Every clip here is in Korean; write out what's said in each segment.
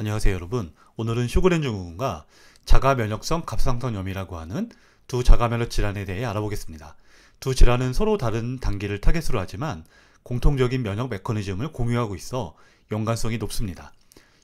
안녕하세요 여러분 오늘은 슈그렌 증후군과 자가면역성 갑상선염이라고 하는 두 자가면역 질환에 대해 알아보겠습니다 두 질환은 서로 다른 단계를 타겟으로 하지만 공통적인 면역 메커니즘을 공유하고 있어 연관성이 높습니다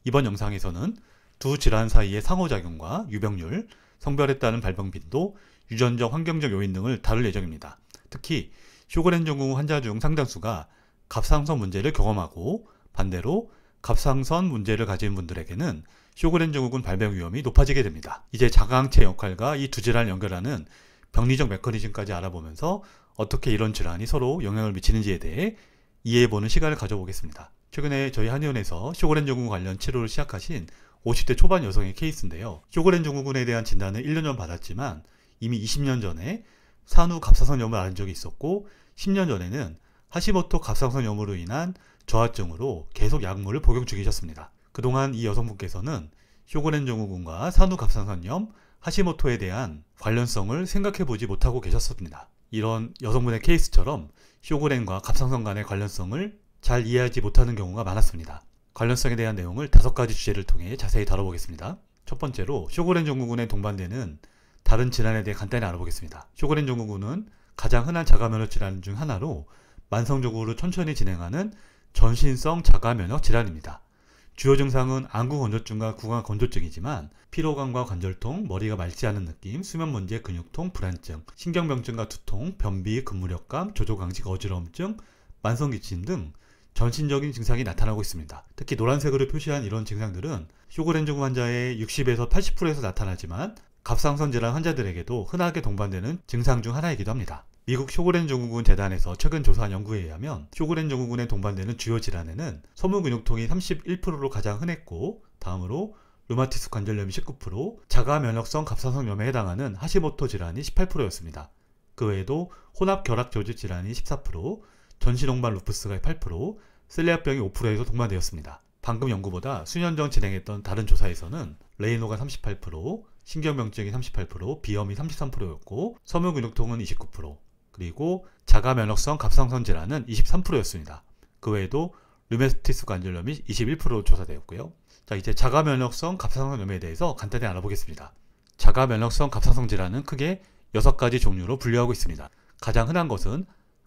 이번 영상에서는 두 질환 사이의 상호작용과 유병률, 성별에 따른 발병빈도, 유전적 환경적 요인 등을 다룰 예정입니다 특히 슈그렌 증후 환자 중 상당수가 갑상선 문제를 경험하고 반대로 갑상선 문제를 가진 분들에게는 쇼그렌 증후군 발병 위험이 높아지게 됩니다. 이제 자강체 역할과 이 두 질환을 연결하는 병리적 메커니즘까지 알아보면서 어떻게 이런 질환이 서로 영향을 미치는지에 대해 이해해보는 시간을 가져보겠습니다. 최근에 저희 한의원에서 쇼그렌 증후군 관련 치료를 시작하신 50대 초반 여성의 케이스인데요. 쇼그렌 증후군에 대한 진단을 1년 전 받았지만 이미 20년 전에 산후 갑상선염을 앓은 적이 있었고 10년 전에는 하시모토 갑상선염으로 인한 저하증으로 계속 약물을 복용 중이셨습니다. 그동안 이 여성분께서는 쇼고렌 증후군과 산후갑상선염, 하시모토에 대한 관련성을 생각해보지 못하고 계셨습니다. 이런 여성분의 케이스처럼 쇼고렌과 갑상선 간의 관련성을 잘 이해하지 못하는 경우가 많았습니다. 관련성에 대한 내용을 다섯 가지 주제를 통해 자세히 다뤄보겠습니다. 첫 번째로 쇼고렌 증후군에 동반되는 다른 질환에 대해 간단히 알아보겠습니다. 쇼고렌 증후군은 가장 흔한 자가면허 질환 중 하나로 만성적으로 천천히 진행하는 전신성 자가면역 질환입니다. 주요 증상은 안구 건조증과 구강 건조증이지만 피로감과 관절통, 머리가 맑지 않은 느낌, 수면 문제, 근육통, 불안증, 신경병증과 두통, 변비, 근무력감, 조조강직, 어지러움증, 만성기침 등 전신적인 증상이 나타나고 있습니다. 특히 노란색으로 표시한 이런 증상들은 쇼그렌증 환자의 60에서 80%에서 나타나지만 갑상선 질환 환자들에게도 흔하게 동반되는 증상 중 하나이기도 합니다. 미국 쇼그렌 증후군 재단에서 최근 조사한 연구에 의하면 쇼그렌 증후군에 동반되는 주요 질환에는 소문근육통이 31%로 가장 흔했고 다음으로 루마티스 관절염이 19%, 자가 면역성 갑상선염에 해당하는 하시모토 질환이 18%였습니다. 그 외에도 혼합 결합 조직 질환이 14%, 전신홍반 루프스가 8%, 셀레아병이 5%에서 동반되었습니다. 방금 연구보다 수년 전 진행했던 다른 조사에서는 레이노가 38%, 신경병증이 38%, 비염이 33%였고, 섬유근육통은 29%, 그리고 자가 면역성 갑상선 질환은 23%였습니다. 그 외에도 류메티스 스 관절염이 21%로 조사되었고요. 자, 이제 자가 면역성 갑상선염에 대해서 간단히 알아보겠습니다. 자가 면역성 갑상선 질환은 크게 6가지 종류로 분류하고 있습니다. 가장 흔한 것은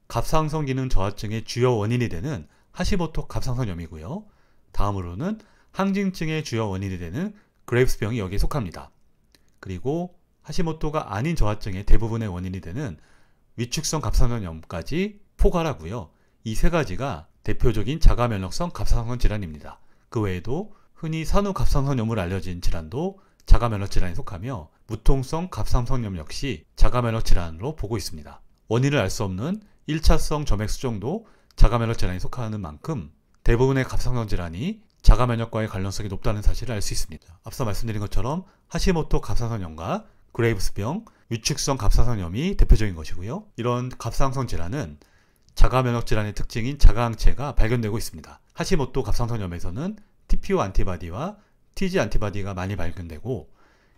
갑상선 기능 저하증의 주요 원인이 되는 하시모토 갑상선염이고요. 다음으로는 항진증의 주요 원인이 되는 그레이브스병이 여기에 속합니다. 그리고 하시모토가 아닌 저하증의 대부분의 원인이 되는 위축성 갑상선염까지 포괄하고요. 이 세 가지가 대표적인 자가면역성 갑상선 질환입니다. 그 외에도 흔히 산후 갑상선염으로 알려진 질환도 자가면역 질환에 속하며 무통성 갑상선염 역시 자가면역 질환으로 보고 있습니다. 원인을 알 수 없는 1차성 점액 수정도 자가면역 질환에 속하는 만큼 대부분의 갑상선 질환이 자가면역과의 관련성이 높다는 사실을 알 수 있습니다. 앞서 말씀드린 것처럼 하시모토 갑상선염과 그레이브스병, 유축성 갑상선염이 대표적인 것이고요. 이런 갑상선 질환은 자가 면역 질환의 특징인 자가항체가 발견되고 있습니다. 하시모토 갑상선염에서는 TPO 안티바디와 TG 안티바디가 많이 발견되고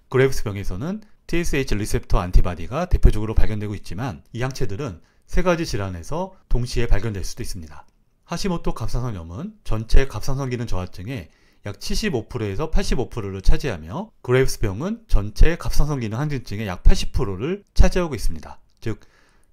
그레이브스병에서는 TSH 리셉터 안티바디가 대표적으로 발견되고 있지만 이 항체들은 세 가지 질환에서 동시에 발견될 수도 있습니다. 하시모토 갑상선염은 전체 갑상선 기능 저하증의 약 75%에서 85%를 차지하며 그레이브스병은 전체 갑상선 기능 항진증의 약 80%를 차지하고 있습니다. 즉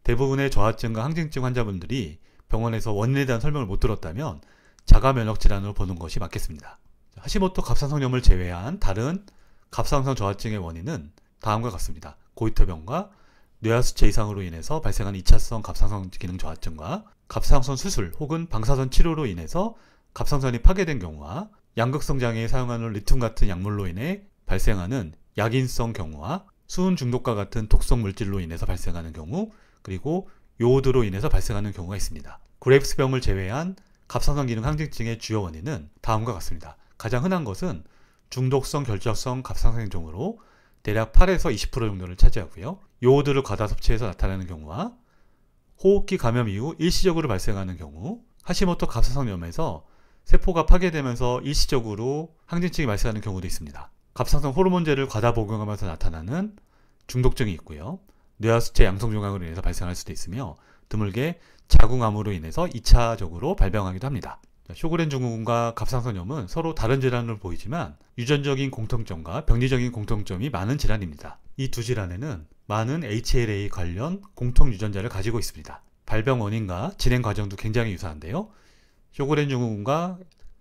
대부분의 저하증과 항진증 환자분들이 병원에서 원인에 대한 설명을 못 들었다면 자가 면역 질환으로 보는 것이 맞겠습니다. 하시모토 갑상선염을 제외한 다른 갑상선 저하증의 원인은 다음과 같습니다. 고이터병과 뇌하수체 이상으로 인해서 발생한 2차성 갑상선 기능 저하증과 갑상선 수술 혹은 방사선 치료로 인해서 갑상선이 파괴된 경우와 양극성 장애에 사용하는 리튬 같은 약물로 인해 발생하는 약인성 경우와 수은 중독과 같은 독성 물질로 인해서 발생하는 경우 그리고 요오드로 인해서 발생하는 경우가 있습니다. 그레이브스 병을 제외한 갑상선 기능 항진증의 주요 원인은 다음과 같습니다. 가장 흔한 것은 중독성 결적성 갑상선종으로 행 대략 8에서 20% 정도를 차지하고요. 요오드를 과다 섭취해서 나타나는 경우와 호흡기 감염 이후 일시적으로 발생하는 경우 하시모토 갑상선염에서 세포가 파괴되면서 일시적으로 항진증이 발생하는 경우도 있습니다. 갑상선 호르몬제를 과다 복용하면서 나타나는 중독증이 있고요. 뇌하수체 양성 종양으로 인해서 발생할 수도 있으며 드물게 자궁암으로 인해서 2차적으로 발병하기도 합니다. 쇼그렌 증후군과 갑상선염은 서로 다른 질환으로 보이지만 유전적인 공통점과 병리적인 공통점이 많은 질환입니다. 이 두 질환에는 많은 HLA 관련 공통 유전자를 가지고 있습니다. 발병 원인과 진행 과정도 굉장히 유사한데요. 쇼그렌증후군과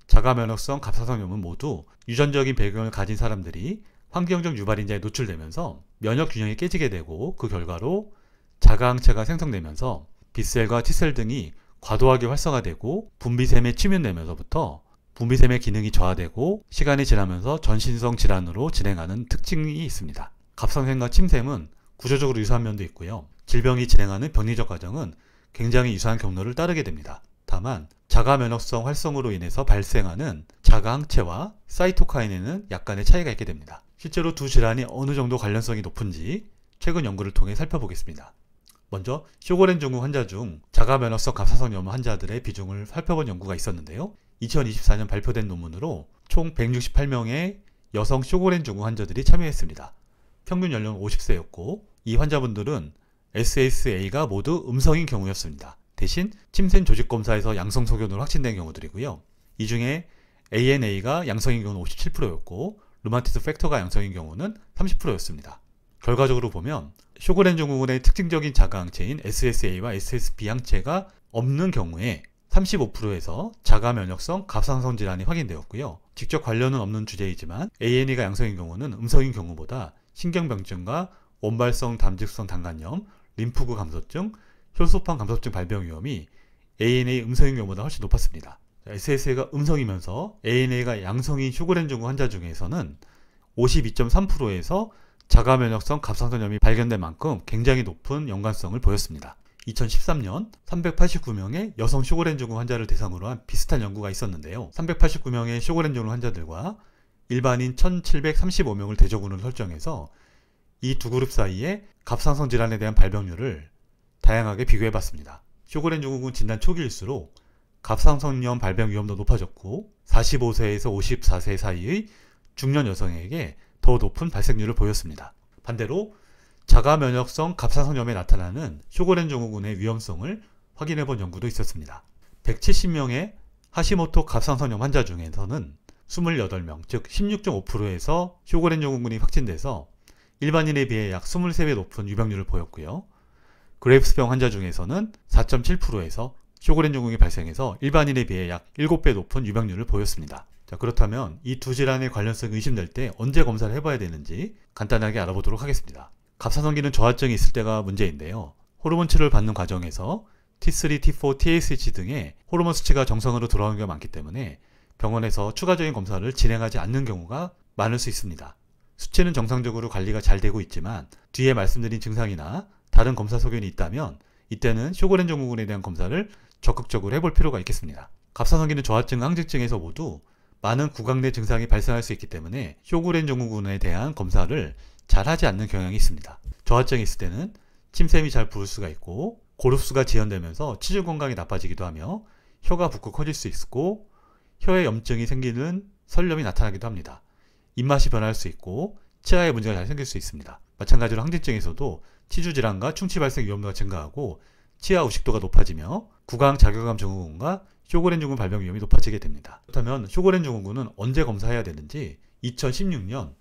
자가면역성 갑상선염은 모두 유전적인 배경을 가진 사람들이 환경적 유발인자에 노출되면서 면역 균형이 깨지게 되고 그 결과로 자가항체가 생성되면서 B셀과 T셀 등이 과도하게 활성화되고 분비샘에 침면되면서부터 분비샘의 기능이 저하되고 시간이 지나면서 전신성 질환으로 진행하는 특징이 있습니다. 갑상샘과 침샘은 구조적으로 유사한 면도 있고요. 질병이 진행하는 병리적 과정은 굉장히 유사한 경로를 따르게 됩니다. 다만 자가 면역성 활성으로 인해서 발생하는 자가 항체와 사이토카인에는 약간의 차이가 있게 됩니다. 실제로 두 질환이 어느 정도 관련성이 높은지 최근 연구를 통해 살펴보겠습니다. 먼저 쇼고렌 증후 환자 중 자가 면역성 갑사성염 환자들의 비중을 살펴본 연구가 있었는데요. 2024년 발표된 논문으로 총 168명의 여성 쇼고렌 증후 환자들이 참여했습니다. 평균 연령 50세였고 이 환자분들은 SSA가 모두 음성인 경우였습니다. 대신 침샘 조직 검사에서 양성 소견으로 확진된 경우들이고요. 이 중에 ANA가 양성인 경우는 57%였고 루마티스 팩터가 양성인 경우는 30%였습니다. 결과적으로 보면 쇼그렌 증후군의 특징적인 자가항체인 SSA와 SSB 항체가 없는 경우에 35%에서 자가 면역성 갑상선 질환이 확인되었고요. 직접 관련은 없는 주제이지만 ANA가 양성인 경우는 음성인 경우보다 신경병증과 원발성 담직성 당간염, 림프구 감소증, 혈소판 감소증 발병 위험이 ANA 음성인 경우보다 훨씬 높았습니다. SSA가 음성이면서 ANA가 양성인 슈그렌 증후 환자 중에서는 52.3%에서 자가 면역성 갑상선염이 발견된 만큼 굉장히 높은 연관성을 보였습니다. 2013년 389명의 여성 쇼그렌 증후 환자를 대상으로 한 비슷한 연구가 있었는데요. 389명의 쇼그렌 증후 환자들과 일반인 1735명을 대조군으로 설정해서 이 두 그룹 사이에 갑상선 질환에 대한 발병률을 다양하게 비교해봤습니다. 쇼그렌 증후군 진단 초기일수록 갑상선염 발병 위험도 높아졌고 45세에서 54세 사이의 중년 여성에게 더 높은 발생률을 보였습니다. 반대로 자가 면역성 갑상선염에 나타나는 쇼그렌 증후군의 위험성을 확인해 본 연구도 있었습니다. 170명의 하시모토 갑상선염 환자 중에서는 28명, 즉 16.5%에서 쇼그렌 증후군이 확진돼서 일반인에 비해 약 23배 높은 유병률을 보였고요. 그레이브스병 환자 중에서는 4.7%에서 쇼그렌 증후군이 발생해서 일반인에 비해 약 7배 높은 유병률을 보였습니다. 자 그렇다면 이 두 질환의 관련성이 의심될 때 언제 검사를 해봐야 되는지 간단하게 알아보도록 하겠습니다. 갑상선기는 저하증이 있을 때가 문제인데요. 호르몬 치료를 받는 과정에서 T3, T4, TSH 등의 호르몬 수치가 정상으로 돌아오는 경우가 많기 때문에 병원에서 추가적인 검사를 진행하지 않는 경우가 많을 수 있습니다. 수치는 정상적으로 관리가 잘 되고 있지만 뒤에 말씀드린 증상이나 다른 검사 소견이 있다면 이때는 쇼그렌 증후군에 대한 검사를 적극적으로 해볼 필요가 있겠습니다. 갑상선기는 저하증, 항증증에서 모두 많은 구강 내 증상이 발생할 수 있기 때문에 쇼그렌 증후군에 대한 검사를 잘 하지 않는 경향이 있습니다. 저하증이 있을 때는 침샘이 잘 부을 수가 있고 고루수가 지연되면서 치질 건강이 나빠지기도 하며 혀가 붓고 커질 수 있고 혀에 염증이 생기는 설렘이 나타나기도 합니다. 입맛이 변할 수 있고 치아에 문제가 잘 생길 수 있습니다. 마찬가지로 항진증에서도 치주질환과 충치 발생 위험도가 증가하고 치아 우식도가 높아지며 구강 자격감 증후군과 쇼그렌 증후군 발병 위험이 높아지게 됩니다. 그렇다면 쇼그렌 증후군은 언제 검사해야 되는지 2016년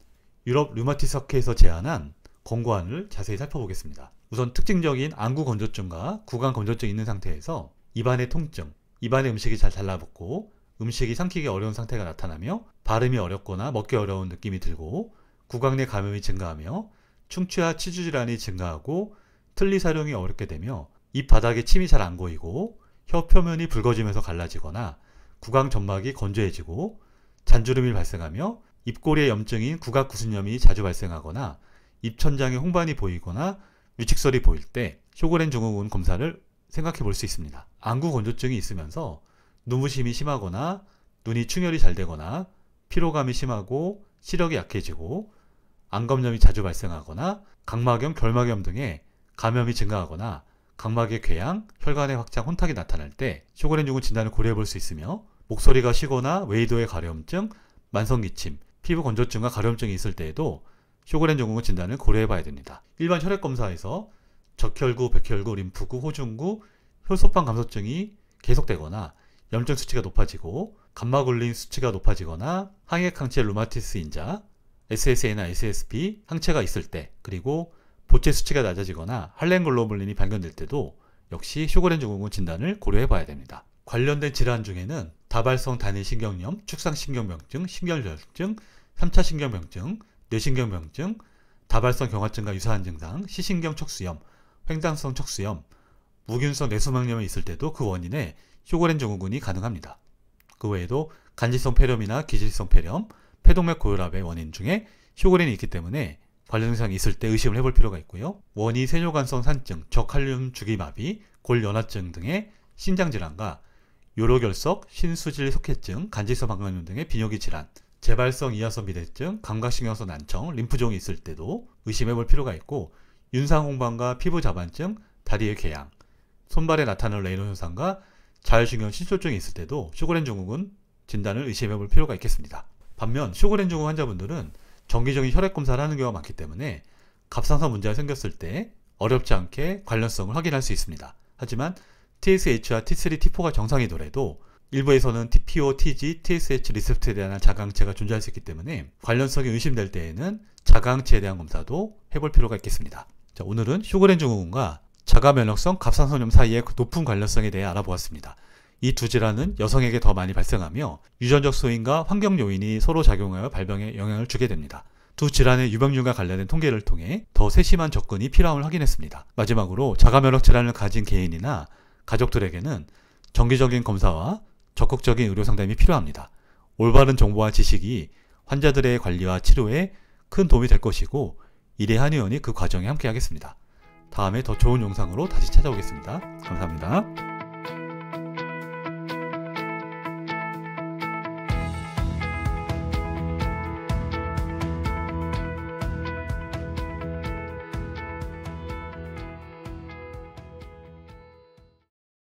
유럽 류마티스 학회에서 제안한 권고안을 자세히 살펴보겠습니다. 우선 특징적인 안구 건조증과 구강 건조증이 있는 상태에서 입안의 통증, 입안의 음식이 잘 달라붙고 음식이 삼키기 어려운 상태가 나타나며 발음이 어렵거나 먹기 어려운 느낌이 들고 구강 내 감염이 증가하며 충치와 치주 질환이 증가하고 틀니 사용이 어렵게 되며 입 바닥에 침이 잘 안 고이고 혀 표면이 붉어지면서 갈라지거나 구강 점막이 건조해지고 잔주름이 발생하며 입꼬리에 염증인 구각구순염이 자주 발생하거나 입천장에 홍반이 보이거나 유직설이 보일 때 쇼그렌 증후군 검사를 생각해 볼 수 있습니다. 안구 건조증이 있으면서 눈부심이 심하거나 눈이 충혈이 잘 되거나 피로감이 심하고 시력이 약해지고 안검염이 자주 발생하거나 각막염, 결막염 등의 감염이 증가하거나 각막의 궤양, 혈관의 확장, 혼탁이 나타날 때 쇼그렌증후 진단을 고려해 볼 수 있으며 목소리가 쉬거나 웨이도의 가려움증, 만성기침, 피부 건조증과 가려움증이 있을 때에도 쇼그렌증후 진단을 고려해 봐야 됩니다. 일반 혈액 검사에서 적혈구, 백혈구, 림프구, 호중구, 혈소판 감소증이 계속되거나 염증 수치가 높아지고 감막굴린 수치가 높아지거나 항액항체 루마티스 인자, SSA나 SSB 항체가 있을 때 그리고 보체 수치가 낮아지거나 할렌글로블린이 발견될 때도 역시 쇼그렌 증후군 진단을 고려해 봐야 됩니다. 관련된 질환 중에는 다발성 단일신경염, 축상신경병증, 신경절증, 3차 신경병증, 뇌신경병증, 다발성 경화증과 유사한 증상, 시신경 척수염, 횡단성 척수염, 무균성 뇌수막염이 있을 때도 그 원인에 쇼그렌 증후군이 가능합니다. 그 외에도 간질성 폐렴이나 기질성 폐렴, 폐동맥 고혈압의 원인 중에 쇼그린이 있기 때문에 관련 증상이 있을 때 의심을 해볼 필요가 있고요. 원이 세뇨관성 산증, 저칼륨 주기마비, 골연화증 등의 신장질환과 요로결석, 신수질 속해증, 간질성 방광염 등의 비뇨기 질환, 재발성 이하성 비대증, 감각신경성 난청, 림프종이 있을 때도 의심해볼 필요가 있고 윤상홍반과 피부자반증, 다리의 궤양, 손발에 나타나는 레이노 현상과 자율신경 신소증이 있을 때도 쇼그렌 증후군 진단을 의심해볼 필요가 있겠습니다. 반면 쇼그렌 증후 환자분들은 정기적인 혈액 검사를 하는 경우가 많기 때문에 갑상선 문제가 생겼을 때 어렵지 않게 관련성을 확인할 수 있습니다. 하지만 TSH와 T3, T4가 정상이더라도 일부에서는 TPO, TG, TSH 리셉트에 대한 자강체가 존재할 수 있기 때문에 관련성이 의심될 때에는 자강체에 대한 검사도 해볼 필요가 있겠습니다. 자, 오늘은 쇼그렌 증후군과 자가면역성 갑상선염 사이의 높은 관련성에 대해 알아보았습니다. 이두 질환은 여성에게 더 많이 발생하며 유전적 소인과 환경 요인이 서로 작용하여 발병에 영향을 주게 됩니다. 두 질환의 유병률과 관련된 통계를 통해 더 세심한 접근이 필요함을 확인했습니다. 마지막으로 자가면역 질환을 가진 개인이나 가족들에게는 정기적인 검사와 적극적인 의료 상담이 필요합니다. 올바른 정보와 지식이 환자들의 관리와 치료에 큰 도움이 될 것이고 이래 한의원이 그 과정에 함께하겠습니다. 다음에 더 좋은 영상으로 다시 찾아오겠습니다. 감사합니다.